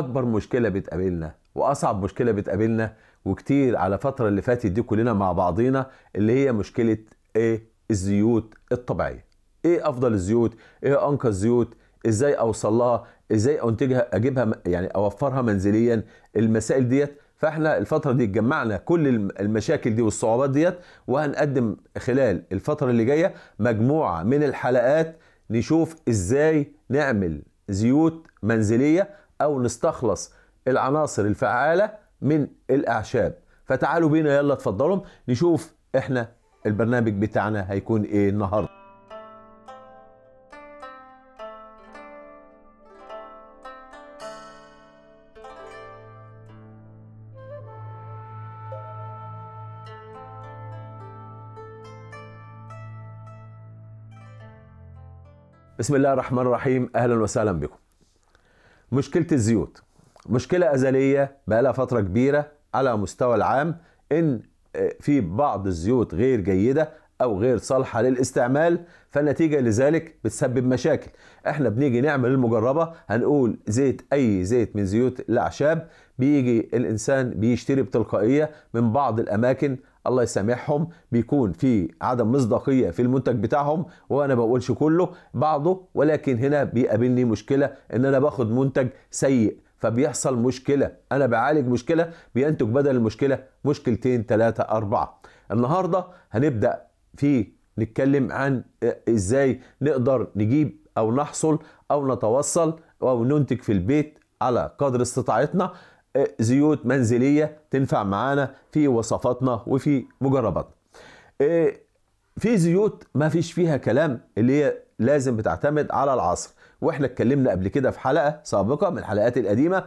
اكبر مشكله بتقابلنا واصعب مشكله بتقابلنا وكتير على الفتره اللي فاتت دي كلنا مع بعضينا اللي هي مشكله ايه الزيوت الطبيعيه ايه افضل الزيوت ايه انقى الزيوت ازاي اوصلها ازاي انتجها اجيبها يعني اوفرها منزليا المسائل ديت فاحنا الفتره دي اتجمعنا كل المشاكل دي والصعوبات ديت وهنقدم خلال الفتره اللي جايه مجموعه من الحلقات نشوف ازاي نعمل زيوت منزليه أو نستخلص العناصر الفعالة من الأعشاب فتعالوا بينا يلا اتفضلوا نشوف احنا البرنامج بتاعنا هيكون ايه النهارده بسم الله الرحمن الرحيم اهلا وسهلا بكم مشكلة الزيوت مشكلة أزلية بقالها فترة كبيرة على مستوى العام إن آه، في بعض الزيوت غير جيدة أو غير صالحة للاستعمال فالنتيجة لذلك بتسبب مشاكل احنا بنيجي نعمل المجربة هنقول زيت أي زيت من زيوت الأعشاب بيجي الإنسان بيشتري بتلقائية من بعض الأماكن الله يسامحهم بيكون في عدم مصداقيه في المنتج بتاعهم وانا ما بقولش كله بعضه ولكن هنا بيقابلني مشكله ان انا باخد منتج سيء فبيحصل مشكله انا بعالج مشكله بينتج بدل المشكله مشكلتين ثلاثه اربعه النهارده هنبدا في نتكلم عن آه، ازاي نقدر نجيب او نحصل او نتوصل او ننتج في البيت على قدر استطاعتنا زيوت منزليه تنفع معانا في وصفاتنا وفي مجرباتنا إيه، في زيوت ما فيش فيها كلام اللي هي لازم بتعتمد على العصر واحنا اتكلمنا قبل كده في حلقه سابقه من الحلقات القديمه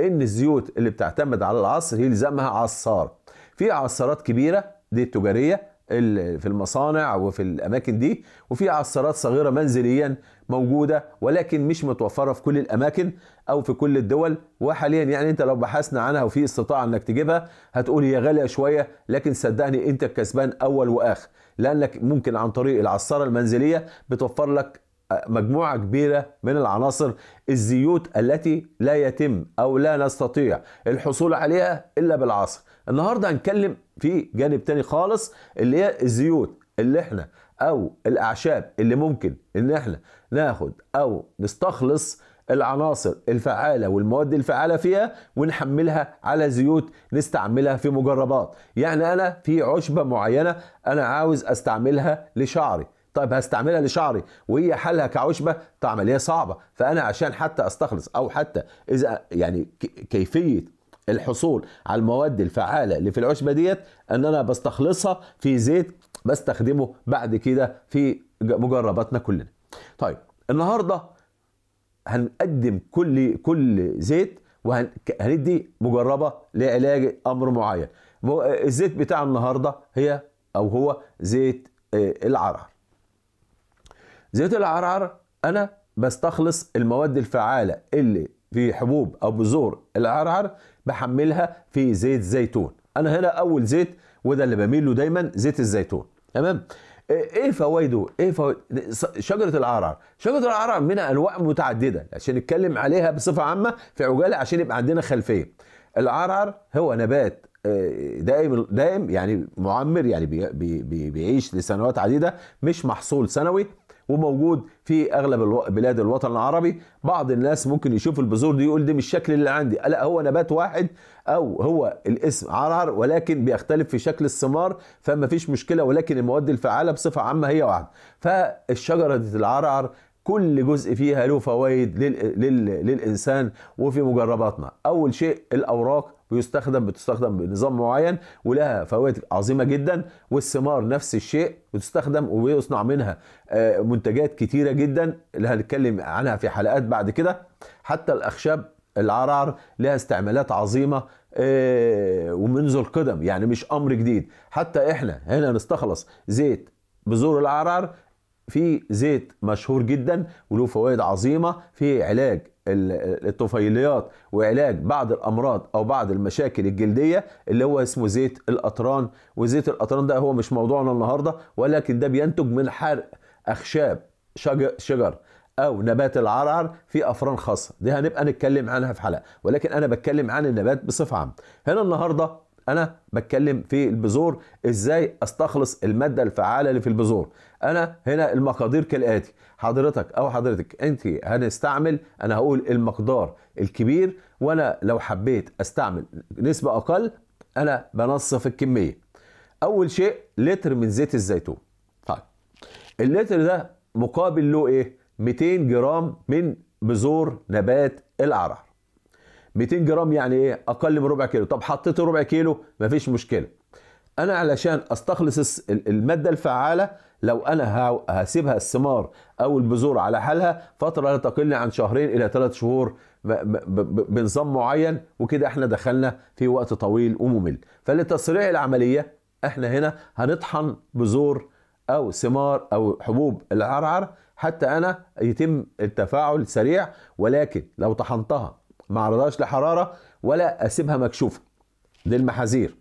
ان الزيوت اللي بتعتمد على العصر يلزمها عصار في عصارات كبيره دي التجاريه في المصانع وفي الاماكن دي وفي عصارات صغيره منزليا موجوده ولكن مش متوفره في كل الاماكن او في كل الدول وحاليا يعني انت لو بحثنا عنها وفي استطاعه انك تجيبها هتقول هي غاليه شويه لكن صدقني انت الكسبان اول واخر لانك ممكن عن طريق العصاره المنزليه بتوفر لك مجموعة كبيرة من العناصر الزيوت التي لا يتم أو لا نستطيع الحصول عليها إلا بالعصر النهارده هنتكلم في جانب تاني خالص اللي هي الزيوت اللي احنا او الاعشاب اللي ممكن ان احنا ناخد او نستخلص العناصر الفعالة والمواد الفعالة فيها ونحملها على زيوت نستعملها في مجربات يعني أنا في عشبة معينة أنا عاوز أستعملها لشعري طيب هستعملها لشعري وهي حالها كعشبه طيب عمليه صعبه فانا عشان حتى استخلص او حتى اذا يعني كيفيه الحصول على المواد الفعاله اللي في العشبه ديت ان انا بستخلصها في زيت بستخدمه بعد كده في مجرباتنا كلنا. طيب النهارده هنقدم كل كل زيت وهندي مجربه لعلاج امر معين. الزيت بتاع النهارده هي او هو زيت آه، العرعر. زيت العرعر انا بستخلص المواد الفعاله اللي في حبوب او بذور العرعر بحملها في زيت زيتون انا هنا اول زيت وده اللي بميل له دايما زيت الزيتون تمام ايه, إيه فوائده ايه فوائد شجره العرعر شجره العرعر منها انواع متعدده عشان نتكلم عليها بصفه عامه في عجاله عشان يبقى عندنا خلفيه العرعر هو نبات آه، دائم دائم يعني معمر يعني بي بي بيعيش لسنوات عديده مش محصول سنوي وموجود في اغلب بلاد الوطن العربي بعض الناس ممكن يشوف البذور دي يقول دي مش الشكل اللي عندي لا هو نبات واحد او هو الاسم عرعر ولكن بيختلف في شكل الثمار فما فيش مشكله ولكن المواد الفعاله بصفه عامه هي واحده فالشجره دي العرعر كل جزء فيها له فوائد للانسان وفي مجرباتنا اول شيء الاوراق ويستخدم بتستخدم بنظام معين ولها فوائد عظيمه جدا والثمار نفس الشيء بتستخدم ويصنع منها آه، منتجات كتيره جدا اللي هنتكلم عنها في حلقات بعد كده حتى الاخشاب العرعر لها استعمالات عظيمه آه، ومنذ القدم يعني مش امر جديد حتى احنا هنا نستخلص زيت بذور العرعر في زيت مشهور جدا وله فوائد عظيمه في علاج الطفيليات وعلاج بعض الامراض او بعض المشاكل الجلديه اللي هو اسمه زيت القطران وزيت القطران ده هو مش موضوعنا النهارده ولكن ده بينتج من حرق اخشاب شجر او نبات العرعر في افران خاصه دي هنبقى نتكلم عنها في حلقه ولكن انا بتكلم عن النبات بصفه عامه هنا النهارده انا بتكلم في البذور ازاي استخلص الماده الفعاله اللي في البذور انا هنا المقادير كالاتي حضرتك او حضرتك انت هنستعمل انا هقول المقدار الكبير وانا لو حبيت استعمل نسبه اقل انا بنصف الكميه اول شيء لتر من زيت الزيتون طيب اللتر ده مقابل له ايه 200 جرام من بذور نبات العرق 200 جرام يعني ايه اقل من ربع كيلو طب حطيت ربع كيلو مفيش مشكله انا علشان استخلص الماده الفعاله لو انا هسيبها الثمار او البذور على حالها فتره لا تقل عن شهرين الى ثلاث شهور بنظام معين وكده احنا دخلنا في وقت طويل وممل فلتسريع العمليه احنا هنا هنطحن بذور او ثمار او حبوب العرعر حتى انا يتم التفاعل سريع ولكن لو طحنتها ما اعرضهاش لحراره ولا اسيبها مكشوفه دي المحاذير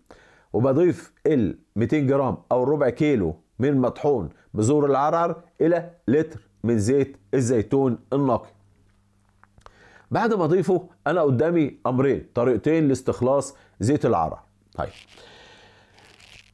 وبضيف ال 200 جرام او ربع كيلو من مطحون بذور العرعر الى لتر من زيت الزيتون النقي بعد ما اضيفه انا قدامي امرين طريقتين لاستخلاص زيت العرعر طيب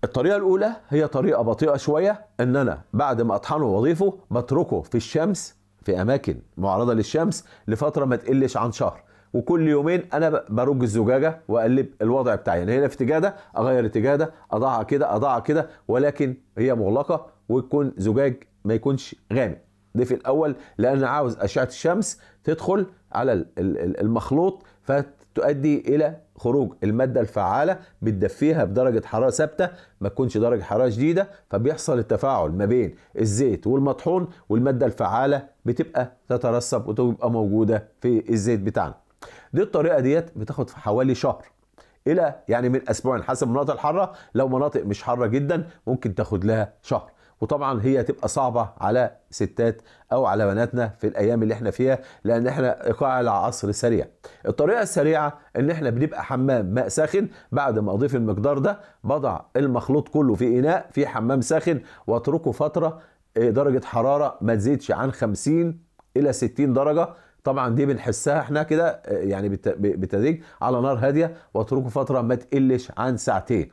الطريقة الأولى هي طريقة بطيئة شوية إن أنا بعد ما أطحنه وأضيفه بتركه في الشمس في أماكن معرضة للشمس لفترة ما تقلش عن شهر وكل يومين انا برج الزجاجه واقلب الوضع بتاعي يعني هنا في اتجاه ده اغير اتجاه ده اضعها كده اضعها كده ولكن هي مغلقه وتكون زجاج ما يكونش غامق ده في الاول لان عاوز اشعه الشمس تدخل على المخلوط فتؤدي الى خروج الماده الفعاله بتدفيها بدرجه حراره ثابته ما تكونش درجه حراره شديده فبيحصل التفاعل ما بين الزيت والمطحون والماده الفعاله بتبقى تترسب وتبقى موجوده في الزيت بتاعنا دي الطريقه ديت بتاخد في حوالي شهر الى يعني من اسبوعين حسب مناطق الحاره لو مناطق مش حاره جدا ممكن تاخد لها شهر وطبعا هي تبقى صعبه على ستات او على بناتنا في الايام اللي احنا فيها لان احنا ايقاع العصر سريع الطريقه السريعه ان احنا بنبقى حمام ماء ساخن بعد ما اضيف المقدار ده بضع المخلوط كله في اناء في حمام ساخن واتركه فتره إيه، درجه حراره ما تزيدش عن 50 الى 60 درجه طبعا دي بنحسها احنا كده يعني بالتدريج على نار هاديه واتركه فتره ما تقلش عن ساعتين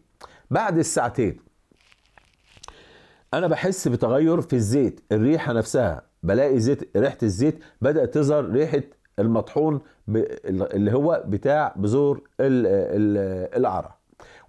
بعد الساعتين انا بحس بتغير في الزيت الريحه نفسها بلاقي زيت ريحه الزيت بدات تظهر ريحه المطحون اللي هو بتاع بذور العرق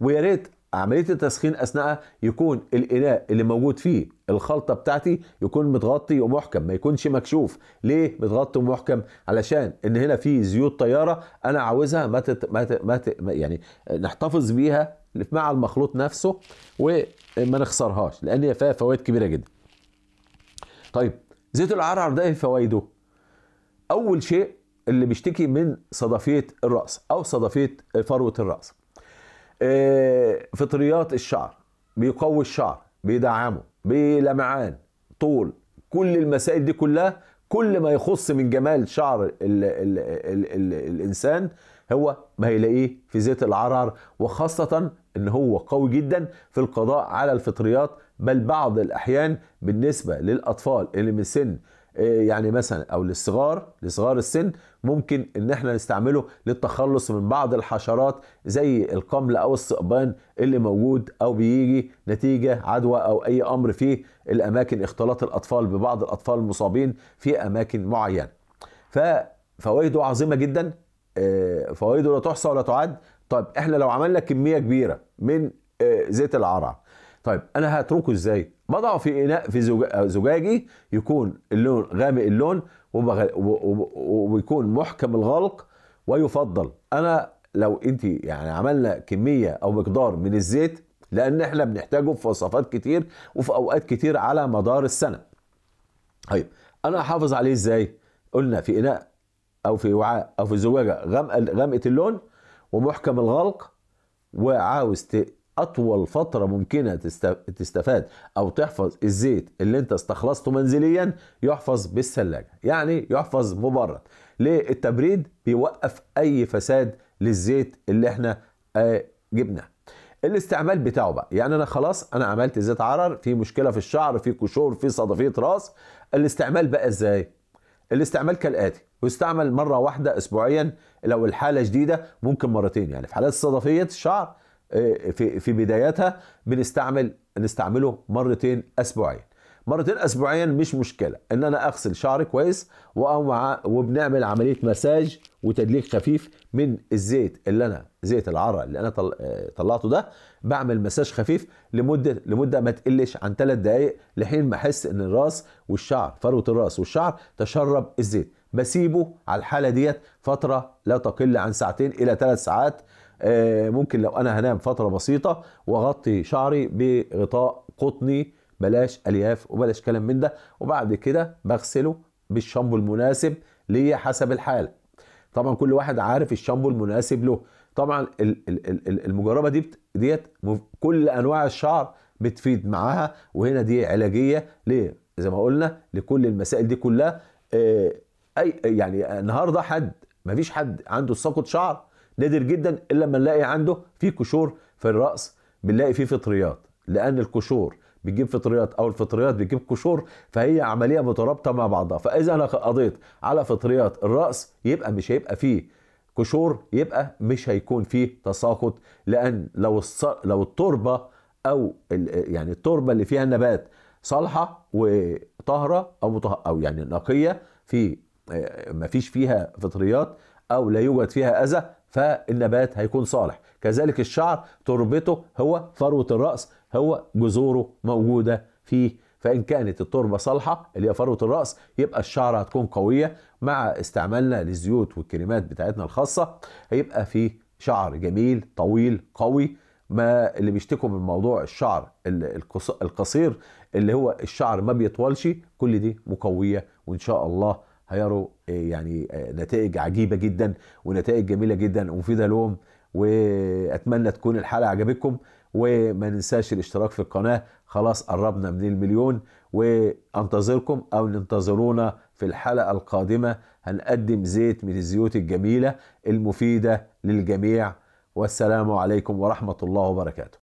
ويا ريت عمليه التسخين اثناءها يكون الاناء اللي موجود فيه الخلطه بتاعتي يكون متغطي ومحكم ما يكونش مكشوف ليه متغطي ومحكم علشان ان هنا في زيوت طياره انا عاوزها ما تت... ما, ت... ما, ت... ما يعني نحتفظ بيها مع المخلوط نفسه وما نخسرهاش لان هي فيها فوائد كبيره جدا طيب زيت العرعر ده ايه فوائده اول شيء اللي بيشتكي من صدفيه الراس او صدفيه فروه الراس إيه، فطريات الشعر بيقوي الشعر بيدعمه بلمعان طول كل المسائل دي كلها كل ما يخص من جمال شعر الـ الـ الـ الـ الانسان هو ما هيلاقيه في زيت العرعر وخاصة ان هو قوي جدا في القضاء على الفطريات بل بعض الاحيان بالنسبة للاطفال اللي من سن آه، يعني مثلا او للصغار لصغار السن ممكن ان احنا نستعمله للتخلص من بعض الحشرات زي القمل او الثقبان اللي موجود او بيجي نتيجه عدوى او اي امر في الاماكن اختلاط الاطفال ببعض الاطفال المصابين في اماكن معينه. ففوائده عظيمه جدا آه، فوائده لا تحصى ولا تعد طب احنا لو عملنا كميه كبيره من آه، زيت العرع طيب انا هتركه ازاي؟ بضعه في اناء في آه، زجاجي يكون اللون غامق اللون ويكون محكم الغلق ويفضل انا لو انت يعني عملنا كميه او مقدار من الزيت لان احنا بنحتاجه في وصفات كتير وفي اوقات كتير على مدار السنه. طيب انا احافظ عليه ازاي؟ قلنا في اناء او في وعاء او في زجاجه غامقه غامقه اللون ومحكم الغلق وعاوز اطول فتره ممكنه تستفاد او تحفظ الزيت اللي انت استخلصته منزليا يحفظ بالثلاجه يعني يحفظ مبرد ليه التبريد بيوقف اي فساد للزيت اللي احنا آه، جبناه الاستعمال بتاعه بقى يعني انا خلاص انا عملت زيت عرر في مشكله في الشعر في كشور في صدفيه راس الاستعمال بقى ازاي الاستعمال كالاتي يستعمل مره واحده اسبوعيا لو الحاله شديده ممكن مرتين يعني في حالات صدفيه الشعر آه، في في بدايتها بنستعمل نستعمله مرتين اسبوعيا مرتين اسبوعيا مش مشكله ان انا اغسل شعري كويس وبنعمل عمليه مساج وتدليك خفيف من الزيت اللي انا زيت العرق اللي انا آه، طلعته ده بعمل مساج خفيف لمده لمده ما تقلش عن ثلاث دقائق لحين ما احس ان الراس والشعر فروه الراس والشعر تشرب الزيت بسيبه على الحاله ديت فتره لا تقل عن ساعتين الى ثلاث ساعات آه، ممكن لو انا هنام فتره بسيطه واغطي شعري بغطاء قطني بلاش الياف وبلاش كلام من ده وبعد كده بغسله بالشامبو المناسب ليا حسب الحاله طبعا كل واحد عارف الشامبو المناسب له طبعا المجربه دي ديت كل انواع الشعر بتفيد معاها وهنا دي علاجيه ليه زي ما قلنا لكل المسائل دي كلها آه، اي يعني النهارده حد مفيش حد عنده ساقط شعر نادر جدا الا لما نلاقي عنده في كشور في الراس بنلاقي فيه فطريات لان الكشور بتجيب فطريات او الفطريات بتجيب قشور فهي عمليه مترابطه مع بعضها فاذا انا قضيت على فطريات الراس يبقى مش هيبقى فيه قشور يبقى مش هيكون فيه تساقط لان لو لو التربه او يعني التربه اللي فيها النبات صالحه وطاهره او او يعني نقيه في آه، ما فيش فيها فطريات او لا يوجد فيها اذى فالنبات هيكون صالح كذلك الشعر تربته هو فروة الرأس هو جذوره موجودة فيه فإن كانت التربة صالحة اللي هي فروة الرأس يبقى الشعر هتكون قوية مع استعمالنا للزيوت والكريمات بتاعتنا الخاصة هيبقى في شعر جميل طويل قوي ما اللي بيشتكوا من موضوع الشعر القصير اللي هو الشعر ما بيطولش كل دي مقوية وإن شاء الله هيروا آه، يعني آه، نتائج عجيبه جدا ونتائج جميله جدا ومفيده لهم واتمنى تكون الحلقه عجبتكم وما ننساش الاشتراك في القناه خلاص قربنا من المليون وانتظركم او انتظرونا في الحلقه القادمه هنقدم زيت من الزيوت الجميله المفيده للجميع والسلام عليكم ورحمه الله وبركاته